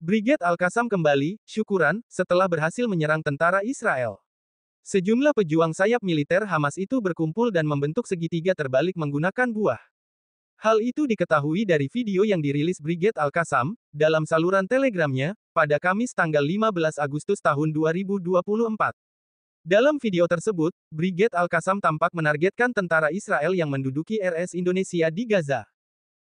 Brigade Al-Qassam kembali, syukuran, setelah berhasil menyerang tentara Israel. Sejumlah pejuang sayap militer Hamas itu berkumpul dan membentuk segitiga terbalik menggunakan buah. Hal itu diketahui dari video yang dirilis Brigade Al-Qassam, dalam saluran telegramnya, pada Kamis tanggal 15 Agustus tahun 2024. Dalam video tersebut, Brigade Al-Qassam tampak menargetkan tentara Israel yang menduduki RS Indonesia di Gaza.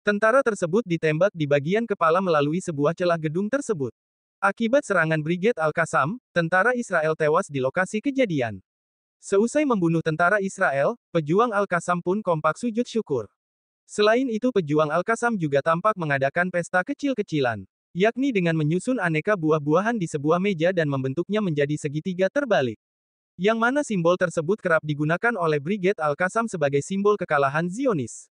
Tentara tersebut ditembak di bagian kepala melalui sebuah celah gedung tersebut. Akibat serangan Brigade Al-Qassam, tentara Israel tewas di lokasi kejadian. Seusai membunuh tentara Israel, pejuang Al-Qassam pun kompak sujud syukur. Selain itu pejuang Al-Qassam juga tampak mengadakan pesta kecil-kecilan, yakni dengan menyusun aneka buah-buahan di sebuah meja dan membentuknya menjadi segitiga terbalik. Yang mana simbol tersebut kerap digunakan oleh Brigade Al-Qassam sebagai simbol kekalahan Zionis.